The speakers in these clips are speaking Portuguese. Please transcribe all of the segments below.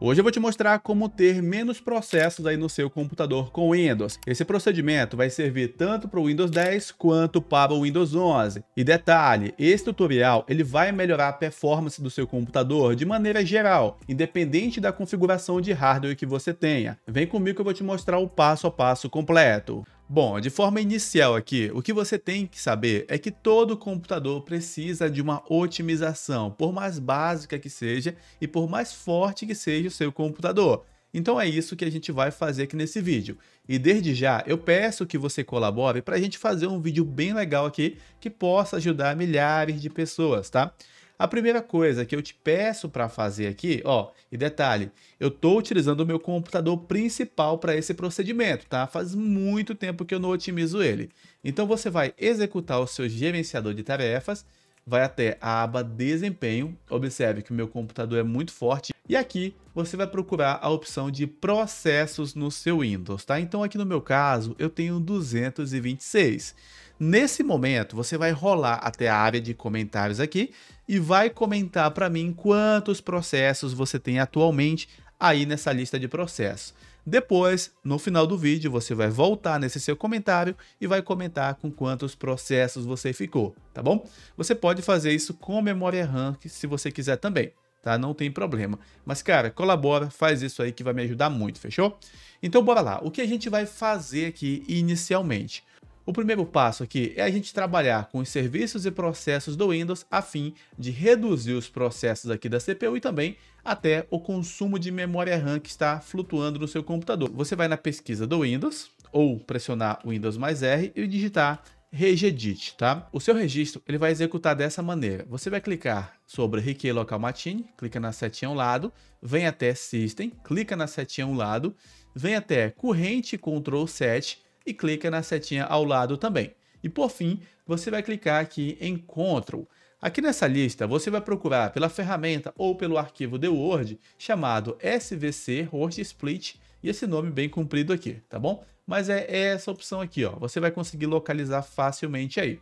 Hoje eu vou te mostrar como ter menos processos aí no seu computador com Windows. Esse procedimento vai servir tanto para o Windows 10 quanto para o Windows 11. E detalhe, esse tutorial ele vai melhorar a performance do seu computador de maneira geral, independente da configuração de hardware que você tenha. Vem comigo que eu vou te mostrar o passo a passo completo. Bom, de forma inicial aqui, o que você tem que saber é que todo computador precisa de uma otimização, por mais básica que seja e por mais forte que seja o seu computador. Então é isso que a gente vai fazer aqui nesse vídeo. E desde já eu peço que você colabore para a gente fazer um vídeo bem legal aqui que possa ajudar milhares de pessoas, tá? A primeira coisa que eu te peço para fazer aqui, ó, e detalhe, eu estou utilizando o meu computador principal para esse procedimento, tá? Faz muito tempo que eu não otimizo ele. Então você vai executar o seu gerenciador de tarefas, vai até a aba desempenho, observe que o meu computador é muito forte, e aqui você vai procurar a opção de processos no seu Windows, tá? Então aqui no meu caso eu tenho 226. Nesse momento, você vai rolar até a área de comentários aqui e vai comentar para mim quantos processos você tem atualmente aí nessa lista de processos. Depois, no final do vídeo, você vai voltar nesse seu comentário e vai comentar com quantos processos você ficou, tá bom? Você pode fazer isso com memória RAM se você quiser também, tá? Não tem problema. Mas, cara, colabora, faz isso aí que vai me ajudar muito, fechou? Então, bora lá. O que a gente vai fazer aqui inicialmente? O primeiro passo aqui é a gente trabalhar com os serviços e processos do Windows a fim de reduzir os processos aqui da CPU e também até o consumo de memória RAM que está flutuando no seu computador. Você vai na pesquisa do Windows ou pressionar Windows mais R e digitar regedit, tá? O seu registro ele vai executar dessa maneira. Você vai clicar sobre Riquet Local Machine, clica na setinha ao lado, vem até System, clica na setinha ao lado, vem até Corrente Control 7, e clica na setinha ao lado também. E por fim, você vai clicar aqui em control Aqui nessa lista, você vai procurar pela ferramenta ou pelo arquivo de Word chamado SVC Word Split e esse nome bem comprido aqui, tá bom? Mas é, é essa opção aqui, ó. Você vai conseguir localizar facilmente aí.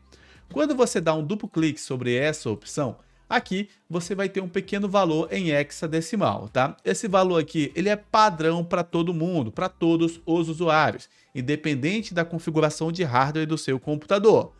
Quando você dá um duplo clique sobre essa opção, aqui você vai ter um pequeno valor em hexadecimal, tá? Esse valor aqui, ele é padrão para todo mundo, para todos os usuários independente da configuração de hardware do seu computador.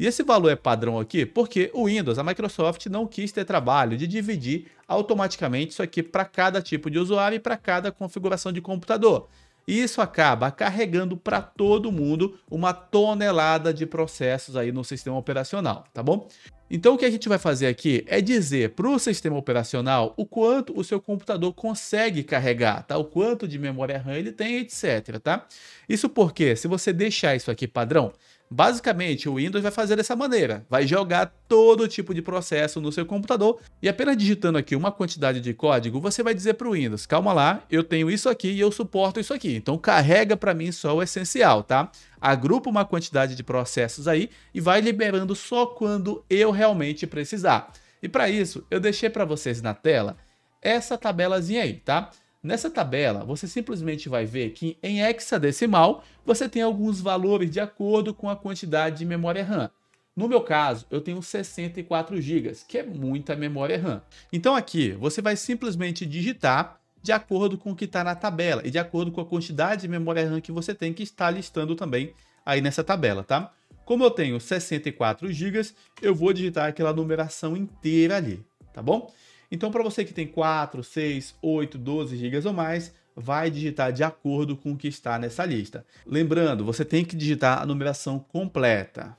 E esse valor é padrão aqui porque o Windows, a Microsoft, não quis ter trabalho de dividir automaticamente isso aqui para cada tipo de usuário e para cada configuração de computador. E isso acaba carregando para todo mundo uma tonelada de processos aí no sistema operacional, tá bom? Então, o que a gente vai fazer aqui é dizer para o sistema operacional o quanto o seu computador consegue carregar, tá? O quanto de memória RAM ele tem, etc, tá? Isso porque, se você deixar isso aqui padrão, Basicamente, o Windows vai fazer dessa maneira, vai jogar todo tipo de processo no seu computador e apenas digitando aqui uma quantidade de código, você vai dizer para o Windows, calma lá, eu tenho isso aqui e eu suporto isso aqui, então carrega para mim só o essencial, tá? Agrupa uma quantidade de processos aí e vai liberando só quando eu realmente precisar. E para isso, eu deixei para vocês na tela essa tabelazinha aí, tá? Nessa tabela, você simplesmente vai ver que em hexadecimal você tem alguns valores de acordo com a quantidade de memória RAM. No meu caso, eu tenho 64 GB, que é muita memória RAM. Então aqui, você vai simplesmente digitar de acordo com o que está na tabela e de acordo com a quantidade de memória RAM que você tem que está listando também aí nessa tabela, tá? Como eu tenho 64 GB, eu vou digitar aquela numeração inteira ali, tá bom? Então, para você que tem 4, 6, 8, 12 GB ou mais, vai digitar de acordo com o que está nessa lista. Lembrando, você tem que digitar a numeração completa.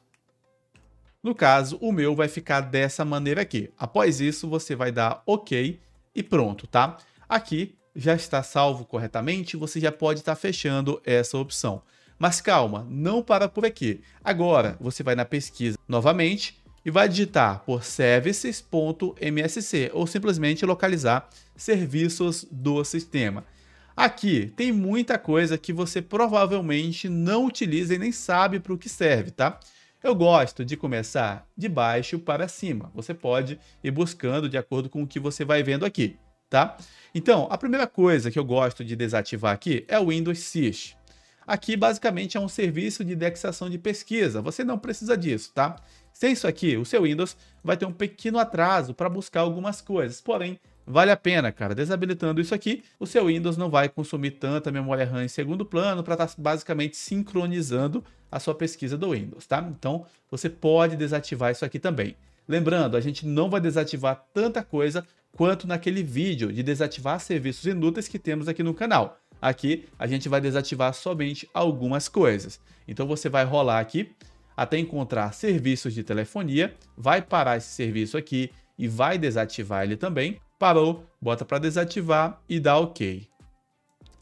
No caso, o meu vai ficar dessa maneira aqui. Após isso, você vai dar OK e pronto, tá? Aqui já está salvo corretamente, você já pode estar fechando essa opção. Mas calma, não para por aqui. Agora, você vai na pesquisa novamente, e vai digitar por services.msc ou simplesmente localizar serviços do sistema. Aqui tem muita coisa que você provavelmente não utiliza e nem sabe para o que serve, tá? Eu gosto de começar de baixo para cima. Você pode ir buscando de acordo com o que você vai vendo aqui, tá? Então, a primeira coisa que eu gosto de desativar aqui é o Windows Sys. Aqui, basicamente, é um serviço de indexação de pesquisa. Você não precisa disso, tá? Sem é isso aqui, o seu Windows vai ter um pequeno atraso para buscar algumas coisas, porém, vale a pena, cara. Desabilitando isso aqui, o seu Windows não vai consumir tanta memória RAM em segundo plano para estar tá basicamente sincronizando a sua pesquisa do Windows, tá? Então, você pode desativar isso aqui também. Lembrando, a gente não vai desativar tanta coisa quanto naquele vídeo de desativar serviços inúteis que temos aqui no canal. Aqui a gente vai desativar somente algumas coisas. Então você vai rolar aqui, até encontrar serviços de telefonia, vai parar esse serviço aqui e vai desativar ele também. Parou, bota para desativar e dá OK.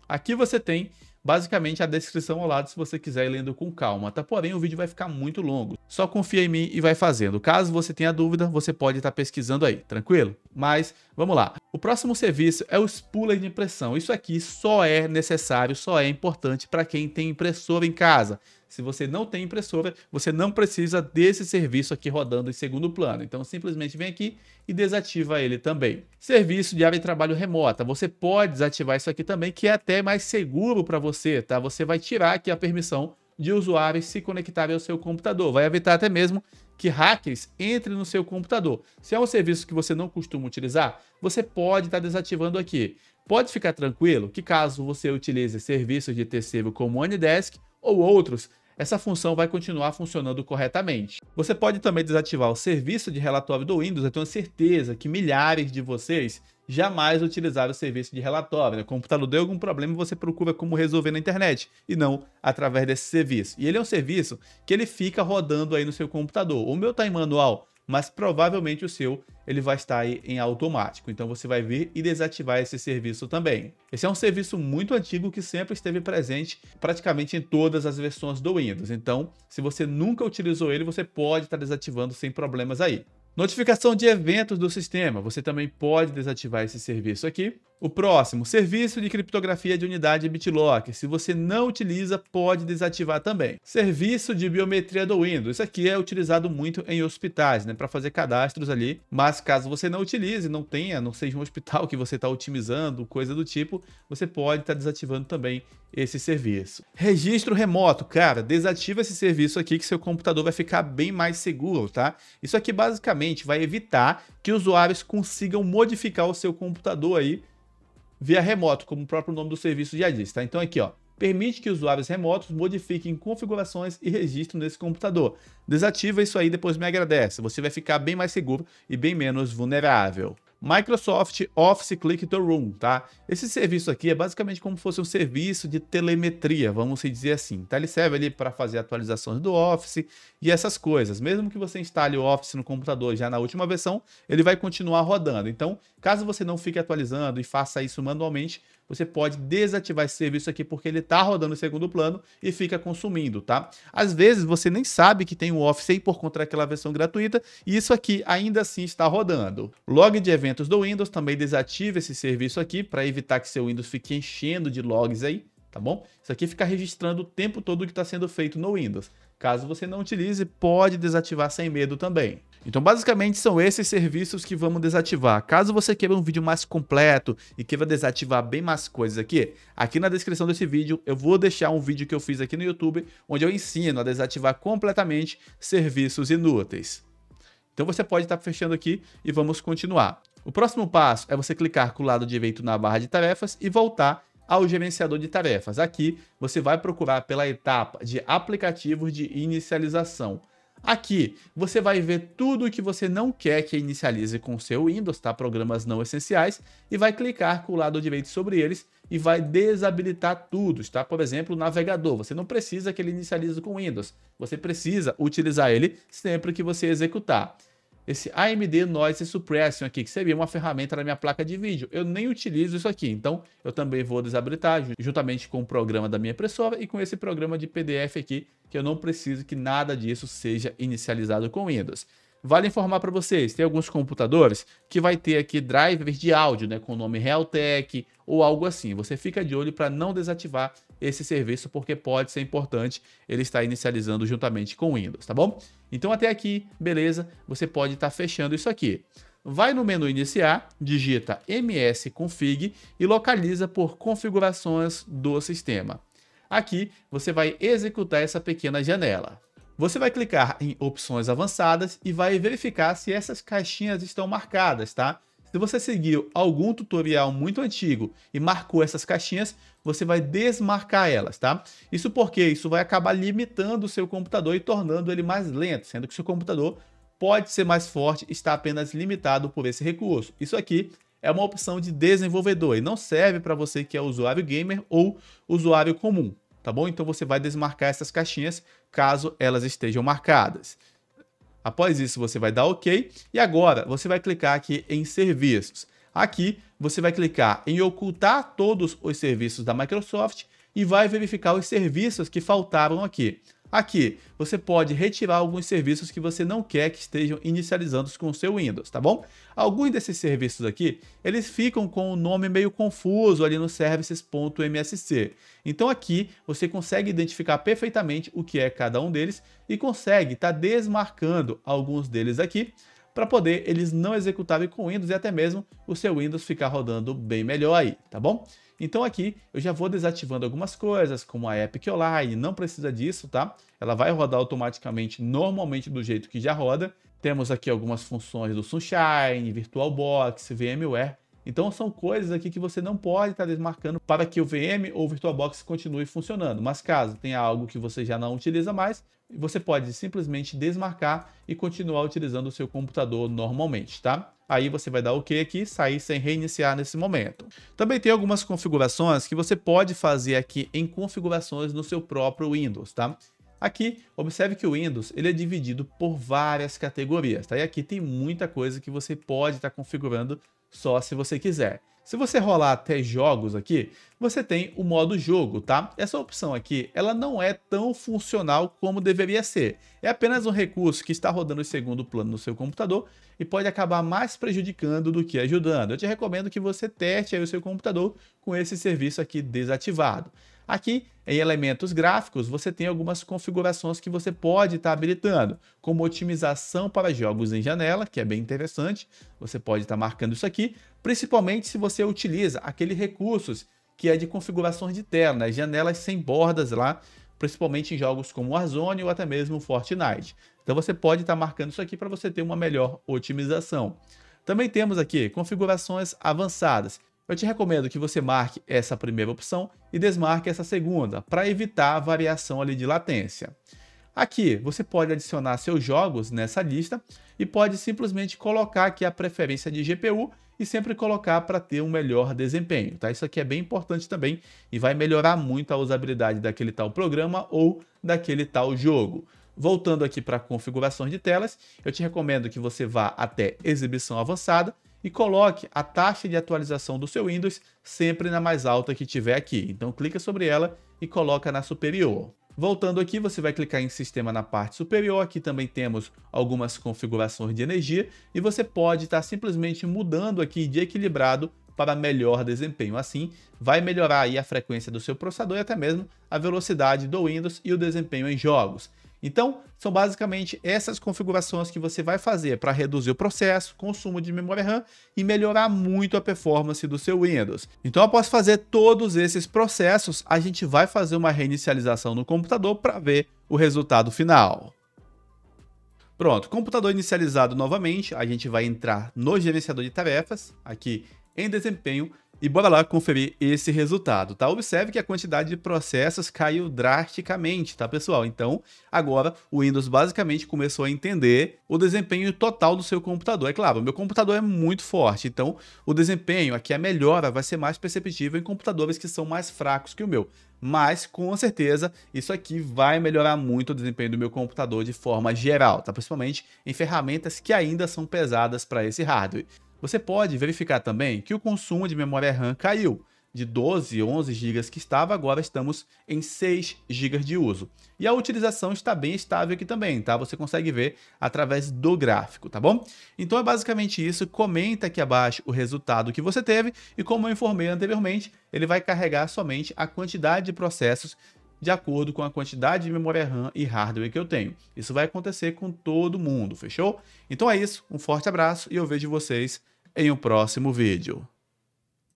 Aqui você tem basicamente a descrição ao lado se você quiser ir lendo com calma, tá? Porém, o vídeo vai ficar muito longo. Só confia em mim e vai fazendo. Caso você tenha dúvida, você pode estar tá pesquisando aí, tranquilo? Mas Vamos lá. O próximo serviço é o spooler de impressão. Isso aqui só é necessário, só é importante para quem tem impressora em casa. Se você não tem impressora, você não precisa desse serviço aqui rodando em segundo plano. Então simplesmente vem aqui e desativa ele também. Serviço de área de trabalho remota. Você pode desativar isso aqui também, que é até mais seguro para você, tá? Você vai tirar aqui a permissão de usuários se conectarem ao seu computador. Vai evitar até mesmo que hackers entrem no seu computador. Se é um serviço que você não costuma utilizar, você pode estar tá desativando aqui. Pode ficar tranquilo que caso você utilize serviços de terceiro como Anydesk ou outros, essa função vai continuar funcionando corretamente. Você pode também desativar o serviço de relatório do Windows, eu tenho certeza que milhares de vocês jamais utilizar o serviço de relatório. O né? computador deu algum problema, você procura como resolver na internet e não através desse serviço. E ele é um serviço que ele fica rodando aí no seu computador. O meu está em manual, mas provavelmente o seu ele vai estar aí em automático. Então você vai vir e desativar esse serviço também. Esse é um serviço muito antigo que sempre esteve presente praticamente em todas as versões do Windows. Então, se você nunca utilizou ele, você pode estar desativando sem problemas aí. Notificação de eventos do sistema, você também pode desativar esse serviço aqui. O próximo, serviço de criptografia de unidade BitLocker. Se você não utiliza, pode desativar também. Serviço de biometria do Windows. Isso aqui é utilizado muito em hospitais, né, para fazer cadastros ali. Mas caso você não utilize, não tenha, não seja um hospital que você está otimizando, coisa do tipo, você pode estar tá desativando também esse serviço. Registro remoto, cara, desativa esse serviço aqui que seu computador vai ficar bem mais seguro, tá? Isso aqui basicamente basicamente vai evitar que usuários consigam modificar o seu computador aí via remoto, como o próprio nome do serviço já diz, tá? Então aqui, ó, permite que usuários remotos modifiquem configurações e registro nesse computador. Desativa isso aí, depois me agradece. Você vai ficar bem mais seguro e bem menos vulnerável. Microsoft Office Click to Room, tá? Esse serviço aqui é basicamente como fosse um serviço de telemetria, vamos dizer assim, tá? Ele serve ali para fazer atualizações do Office e essas coisas. Mesmo que você instale o Office no computador já na última versão, ele vai continuar rodando. Então, caso você não fique atualizando e faça isso manualmente, você pode desativar esse serviço aqui porque ele está rodando em segundo plano e fica consumindo, tá? Às vezes você nem sabe que tem o Office aí por conta daquela versão gratuita e isso aqui ainda assim está rodando. Log de eventos do Windows também desativa esse serviço aqui para evitar que seu Windows fique enchendo de logs aí tá bom? Isso aqui fica registrando o tempo todo que está sendo feito no Windows. Caso você não utilize, pode desativar sem medo também. Então, basicamente, são esses serviços que vamos desativar. Caso você queira um vídeo mais completo e queira desativar bem mais coisas aqui, aqui na descrição desse vídeo eu vou deixar um vídeo que eu fiz aqui no YouTube, onde eu ensino a desativar completamente serviços inúteis. Então você pode estar tá fechando aqui e vamos continuar. O próximo passo é você clicar com o lado direito na barra de tarefas e voltar ao gerenciador de tarefas. Aqui você vai procurar pela etapa de aplicativos de inicialização. Aqui você vai ver tudo o que você não quer que inicialize com seu Windows, tá? Programas não essenciais, e vai clicar com o lado direito sobre eles e vai desabilitar tudo, tá? Por exemplo, o navegador, você não precisa que ele inicialize com Windows, você precisa utilizar ele sempre que você executar esse AMD Noise Suppression aqui, que seria uma ferramenta da minha placa de vídeo. Eu nem utilizo isso aqui, então eu também vou desabilitar juntamente com o programa da minha impressora e com esse programa de PDF aqui, que eu não preciso que nada disso seja inicializado com Windows. Vale informar para vocês, tem alguns computadores que vai ter aqui drivers de áudio, né, com o nome Realtek ou algo assim. Você fica de olho para não desativar esse serviço, porque pode ser importante ele estar inicializando juntamente com o Windows, tá bom? Então até aqui, beleza, você pode estar fechando isso aqui. Vai no menu iniciar, digita msconfig e localiza por configurações do sistema. Aqui você vai executar essa pequena janela. Você vai clicar em opções avançadas e vai verificar se essas caixinhas estão marcadas, tá? Se você seguiu algum tutorial muito antigo e marcou essas caixinhas, você vai desmarcar elas, tá? Isso porque isso vai acabar limitando o seu computador e tornando ele mais lento, sendo que seu computador pode ser mais forte, está apenas limitado por esse recurso. Isso aqui é uma opção de desenvolvedor e não serve para você que é usuário gamer ou usuário comum, tá bom? Então você vai desmarcar essas caixinhas caso elas estejam marcadas. Após isso, você vai dar OK e agora você vai clicar aqui em serviços. Aqui você vai clicar em ocultar todos os serviços da Microsoft e vai verificar os serviços que faltaram aqui. Aqui, você pode retirar alguns serviços que você não quer que estejam inicializando com o seu Windows, tá bom? Alguns desses serviços aqui, eles ficam com o um nome meio confuso ali no services.msc. Então aqui, você consegue identificar perfeitamente o que é cada um deles e consegue estar tá desmarcando alguns deles aqui para poder eles não executarem com Windows e até mesmo o seu Windows ficar rodando bem melhor aí, tá bom? Então aqui eu já vou desativando algumas coisas, como a Epic Online, não precisa disso, tá? Ela vai rodar automaticamente, normalmente do jeito que já roda. Temos aqui algumas funções do Sunshine, VirtualBox, VMware, então são coisas aqui que você não pode estar desmarcando para que o VM ou o VirtualBox continue funcionando. Mas caso tenha algo que você já não utiliza mais, você pode simplesmente desmarcar e continuar utilizando o seu computador normalmente, tá? Aí você vai dar OK aqui, sair sem reiniciar nesse momento. Também tem algumas configurações que você pode fazer aqui em configurações no seu próprio Windows, tá? Aqui, observe que o Windows ele é dividido por várias categorias, tá? E aqui tem muita coisa que você pode estar tá configurando só se você quiser. Se você rolar até jogos aqui, você tem o modo jogo, tá? Essa opção aqui, ela não é tão funcional como deveria ser. É apenas um recurso que está rodando em segundo plano no seu computador e pode acabar mais prejudicando do que ajudando. Eu te recomendo que você teste o seu computador com esse serviço aqui desativado. Aqui, em elementos gráficos, você tem algumas configurações que você pode estar tá habilitando, como otimização para jogos em janela, que é bem interessante, você pode estar tá marcando isso aqui, principalmente se você utiliza aquele recursos que é de configurações de tela, né? janelas sem bordas lá, principalmente em jogos como Warzone ou até mesmo Fortnite. Então você pode estar tá marcando isso aqui para você ter uma melhor otimização. Também temos aqui configurações avançadas, eu te recomendo que você marque essa primeira opção e desmarque essa segunda, para evitar a variação ali de latência. Aqui, você pode adicionar seus jogos nessa lista e pode simplesmente colocar aqui a preferência de GPU e sempre colocar para ter um melhor desempenho, tá? Isso aqui é bem importante também e vai melhorar muito a usabilidade daquele tal programa ou daquele tal jogo. Voltando aqui para configurações de telas, eu te recomendo que você vá até exibição avançada e coloque a taxa de atualização do seu Windows sempre na mais alta que tiver aqui. Então clica sobre ela e coloca na superior. Voltando aqui, você vai clicar em sistema na parte superior, aqui também temos algumas configurações de energia e você pode estar simplesmente mudando aqui de equilibrado para melhor desempenho. Assim, vai melhorar aí a frequência do seu processador e até mesmo a velocidade do Windows e o desempenho em jogos. Então, são basicamente essas configurações que você vai fazer para reduzir o processo, consumo de memória RAM e melhorar muito a performance do seu Windows. Então, após fazer todos esses processos, a gente vai fazer uma reinicialização no computador para ver o resultado final. Pronto, computador inicializado novamente, a gente vai entrar no gerenciador de tarefas, aqui em desempenho, e bora lá conferir esse resultado, tá? Observe que a quantidade de processos caiu drasticamente, tá, pessoal? Então, agora o Windows basicamente começou a entender o desempenho total do seu computador. É claro, meu computador é muito forte, então o desempenho aqui, a melhora, vai ser mais perceptível em computadores que são mais fracos que o meu mas com certeza isso aqui vai melhorar muito o desempenho do meu computador de forma geral, tá? principalmente em ferramentas que ainda são pesadas para esse hardware. Você pode verificar também que o consumo de memória RAM caiu. De 12, 11 GB que estava, agora estamos em 6 GB de uso. E a utilização está bem estável aqui também, tá? Você consegue ver através do gráfico, tá bom? Então é basicamente isso. Comenta aqui abaixo o resultado que você teve e como eu informei anteriormente, ele vai carregar somente a quantidade de processos de acordo com a quantidade de memória RAM e hardware que eu tenho. Isso vai acontecer com todo mundo, fechou? Então é isso, um forte abraço e eu vejo vocês em um próximo vídeo.